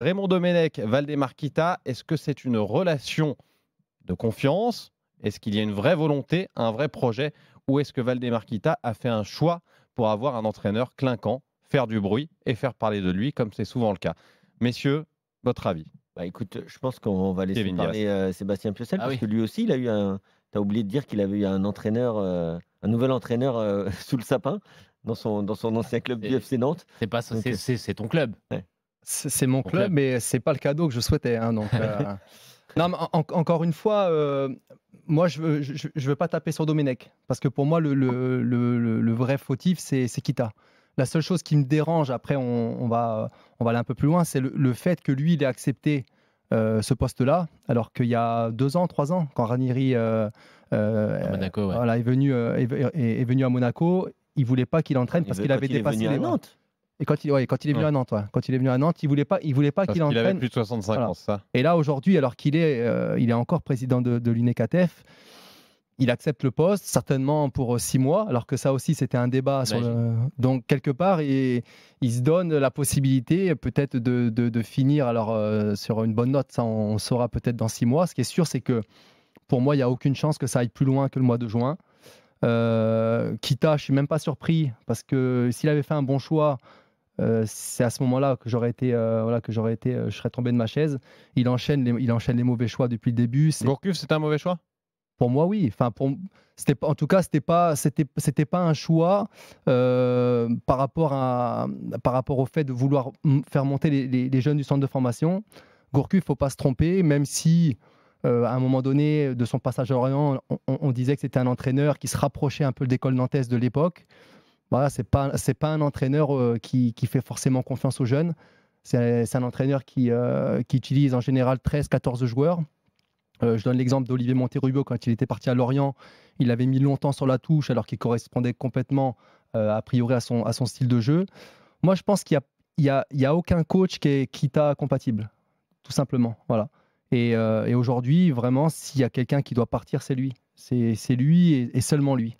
Raymond Domenech, Valdemarquita, est-ce que c'est une relation de confiance Est-ce qu'il y a une vraie volonté, un vrai projet Ou est-ce que Valdemarquita a fait un choix pour avoir un entraîneur clinquant, faire du bruit et faire parler de lui, comme c'est souvent le cas Messieurs, votre avis bah écoute, je pense qu'on va laisser parler euh, Sébastien Piocel, ah parce que lui aussi, il a eu un. T'as oublié de dire qu'il avait eu un entraîneur, euh, un nouvel entraîneur euh, sous le sapin dans son, dans son ancien club du FC Nantes. C'est pas c'est ton club. C'est mon club, mais c'est pas le cadeau que je souhaitais. Hein, donc, euh, non, encore une fois, euh, moi, je veux, veux pas taper sur Domenech parce que pour moi, le, vrai fautif, c'est Kita. La seule chose qui me dérange, après, on, va, aller un peu plus loin, c'est le, fait que lui, il ait accepté euh, ce poste-là, alors qu'il y a deux ans, trois ans, quand Ranieri est, venu, à Monaco, il voulait pas qu'il entraîne parce qu'il avait dépassé les Nantes. Et quand il, quand il est venu à Nantes, quand il est venu à Nantes, il voulait pas, il voulait pas qu'il en entraîne. Il avait plus de 65 ans, ça. Et là aujourd'hui, alors qu'il est, euh, il est encore président de, de il accepte le poste certainement pour euh, six mois, alors que ça aussi c'était un débat. Donc quelque part, il, il, se donne la possibilité peut-être de, finir alors euh, sur une bonne note. Ça, on, saura peut-être dans six mois. Ce qui est sûr, c'est que pour moi, il n'y a aucune chance que ça aille plus loin que le mois de juin. Euh, Kita, je suis même pas surpris parce que s'il avait fait un bon choix euh, c'est à ce moment-là que j'aurais été, euh, voilà, que j'aurais été, euh, je serais tombé de ma chaise. Il enchaîne, les, il enchaîne les mauvais choix depuis le début. Gourcuff, c'est un mauvais choix pour moi, oui. Enfin, en tout cas, c'était pas, c'était, pas un choix par rapport par rapport au fait de vouloir faire monter les, jeunes du centre de formation. Gourcuff, faut pas se tromper, même si à un moment donné de son passage à Orient, on, disait que c'était un entraîneur qui se rapprochait un peu de l'école nantaise de l'époque. Ce n'est pas pas un entraîneur euh, qui, fait forcément confiance aux jeunes. C'est un entraîneur qui, euh, qui utilise en général 13-14 joueurs. Euh, je donne l'exemple d'Olivier Monterubio quand il était parti à Lorient. Il avait mis longtemps sur la touche alors qu'il correspondait complètement a priori à son, à son style de jeu. Moi, je pense qu'il n'y a, a, aucun coach qui est t'a compatible, tout simplement. Voilà. Et, aujourd'hui, vraiment, s'il y a quelqu'un qui doit partir, c'est lui. C'est lui et seulement lui.